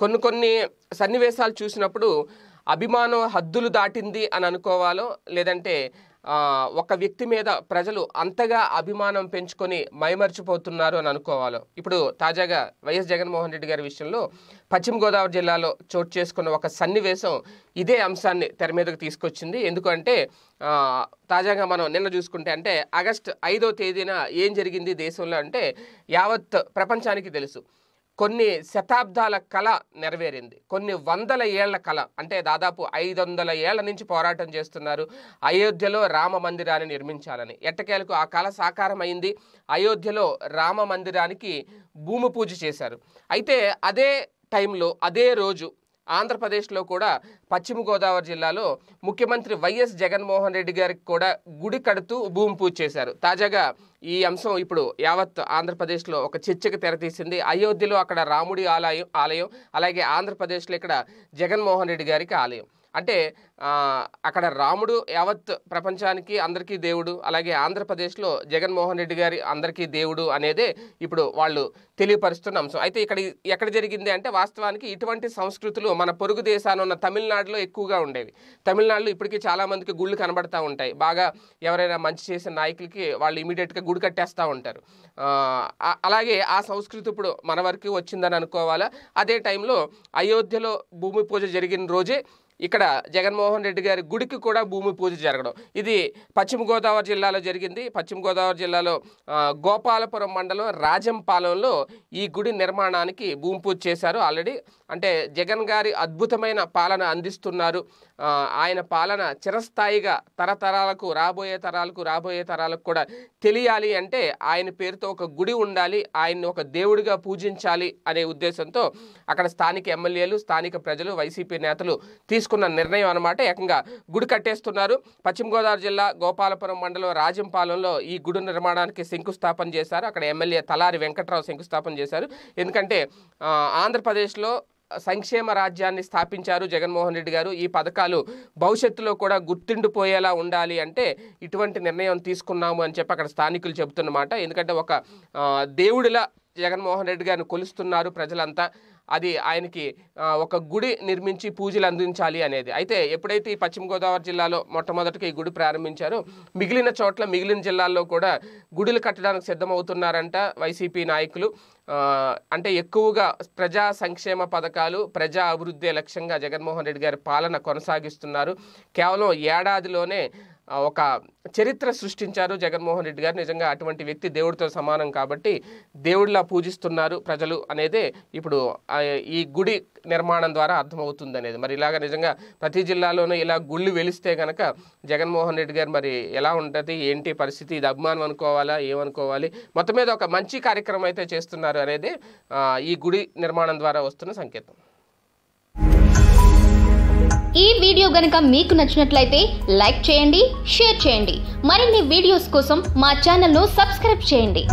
కొన్ని కొన్ని సన్నివేశాలు చూసినప్పుడు అభిమానం హద్దులు దాటింది అని అనుకోవాలో లేదంటే ఒక వ్యక్తి మీద ప్రజలు అంతగా అభిమానం పెంచుకొని మైమర్చిపోతున్నారు అని అనుకోవాలో ఇప్పుడు తాజాగా వైఎస్ జగన్మోహన్ రెడ్డి గారి విషయంలో పశ్చిమ గోదావరి జిల్లాలో చోటు చేసుకున్న ఒక సన్నివేశం ఇదే అంశాన్ని తెర మీదకు తీసుకొచ్చింది ఎందుకంటే తాజాగా మనం నిన్న చూసుకుంటే అంటే ఆగస్ట్ ఐదో తేదీన ఏం జరిగింది దేశంలో అంటే యావత్ ప్రపంచానికి తెలుసు కొన్ని శతాబ్దాల కళ నెరవేరింది కొన్ని వందల ఏళ్ల కళ అంటే దాదాపు ఐదు వందల ఏళ్ల నుంచి పోరాటం చేస్తున్నారు అయోధ్యలో రామ మందిరాన్ని నిర్మించాలని ఎట్టకేలకు ఆ కళ సాకారమైంది అయోధ్యలో రామ మందిరానికి భూమి పూజ చేశారు అయితే అదే టైంలో అదే రోజు ఆంధ్రప్రదేశ్లో కూడా పశ్చిమ గోదావరి జిల్లాలో ముఖ్యమంత్రి వైఎస్ జగన్మోహన్ రెడ్డి గారికి కూడా గుడి కడుతూ భూమి పూజ చేశారు తాజాగా ఈ అంశం ఇప్పుడు యావత్ ఆంధ్రప్రదేశ్లో ఒక చర్చకు తెరతీసింది అయోధ్యలో అక్కడ రాముడి ఆలయం ఆలయం అలాగే ఆంధ్రప్రదేశ్లో ఇక్కడ జగన్మోహన్ రెడ్డి గారికి ఆలయం అంటే అక్కడ రాముడు యావత్ ప్రపంచానికి అందరికీ దేవుడు అలాగే ఆంధ్రప్రదేశ్లో జగన్మోహన్ రెడ్డి గారి అందరికీ దేవుడు అనేదే ఇప్పుడు వాళ్ళు తెలియపరుస్తున్న అంశం అయితే ఇక్కడ ఎక్కడ జరిగింది అంటే వాస్తవానికి ఇటువంటి సంస్కృతులు మన పొరుగు దేశాన్ని ఉన్న తమిళనాడులో ఎక్కువగా ఉండేవి తమిళనాడులో ఇప్పటికీ చాలామందికి గుళ్ళు కనబడుతూ ఉంటాయి బాగా ఎవరైనా మంచి చేసిన నాయకులకి వాళ్ళు ఇమీడియట్గా గుడి కట్టేస్తూ ఉంటారు అలాగే ఆ సంస్కృతి ఇప్పుడు మన వరకు వచ్చిందని అనుకోవాలా అదే టైంలో అయోధ్యలో భూమి పూజ జరిగిన రోజే ఇక్కడ జగన్మోహన్ రెడ్డి గారి గుడికి కూడా భూమి పూజ జరగడం ఇది పశ్చిమ గోదావరి జిల్లాలో జరిగింది పశ్చిమ గోదావరి జిల్లాలో గోపాలపురం మండలం రాజంపాలెంలో ఈ గుడి నిర్మాణానికి భూమి పూజ చేశారు ఆల్రెడీ అంటే జగన్ గారి అద్భుతమైన పాలన అందిస్తున్నారు ఆయన పాలన చిరస్థాయిగా తరతరాలకు రాబోయే తరాలకు రాబోయే తరాలకు కూడా తెలియాలి అంటే ఆయన పేరుతో ఒక గుడి ఉండాలి ఆయన్ని ఒక దేవుడిగా పూజించాలి అనే ఉద్దేశంతో అక్కడ స్థానిక ఎమ్మెల్యేలు స్థానిక ప్రజలు వైసీపీ నేతలు తీసుకు తీసుకున్న నిర్ణయం అనమాట ఏకంగా గుడి కట్టేస్తున్నారు పశ్చిమ గోదావరి జిల్లా గోపాలపురం మండలం రాజంపాలెంలో ఈ గుడి నిర్మాణానికి శంకుస్థాపన చేశారు అక్కడ ఎమ్మెల్యే తలారి వెంకట్రావు శంకుస్థాపన చేశారు ఎందుకంటే ఆంధ్రప్రదేశ్లో సంక్షేమ రాజ్యాన్ని స్థాపించారు జగన్మోహన్ రెడ్డి గారు ఈ పథకాలు భవిష్యత్తులో కూడా గుర్తుండిపోయేలా ఉండాలి అంటే ఇటువంటి నిర్ణయం తీసుకున్నాము అని చెప్పి అక్కడ స్థానికులు చెబుతున్నమాట ఎందుకంటే ఒక దేవుడిలా జగన్మోహన్ రెడ్డి గారిని కొలుస్తున్నారు ప్రజలంతా అది ఆయనకి ఒక గుడి నిర్మించి పూజలు అందించాలి అనేది అయితే ఎప్పుడైతే ఈ పశ్చిమ గోదావరి జిల్లాలో మొట్టమొదటికి ఈ గుడి ప్రారంభించారో మిగిలిన చోట్ల మిగిలిన జిల్లాల్లో కూడా గుడులు కట్టడానికి సిద్ధమవుతున్నారంట వైసీపీ నాయకులు అంటే ఎక్కువగా ప్రజా సంక్షేమ పథకాలు ప్రజా అభివృద్ధి లక్ష్యంగా జగన్మోహన్ రెడ్డి గారి పాలన కొనసాగిస్తున్నారు కేవలం ఏడాదిలోనే ఒక చరిత్ర సృష్టించారు జగన్మోహన్ రెడ్డి గారు నిజంగా అటువంటి వ్యక్తి దేవుడితో సమానం కాబట్టి దేవుడిలా పూజిస్తున్నారు ప్రజలు అనేది ఇప్పుడు ఈ గుడి నిర్మాణం ద్వారా అర్థమవుతుంది అనేది మరి ఇలాగ నిజంగా ప్రతి జిల్లాలోనూ ఇలా గుళ్ళు వెలిస్తే కనుక జగన్మోహన్ రెడ్డి గారు మరి ఎలా ఉంటుంది ఏంటి పరిస్థితి ఇది అభిమానం అనుకోవాలా ఏమనుకోవాలి మొత్తం మీద ఒక మంచి కార్యక్రమం అయితే చేస్తున్నారు అనేది ఈ గుడి నిర్మాణం ద్వారా వస్తున్న సంకేతం ఈ వీడియో గనక మీకు నచ్చినట్లయితే లైక్ చేయండి షేర్ చేయండి మరిన్ని వీడియోస్ కోసం మా ఛానల్ను సబ్స్క్రైబ్ చేయండి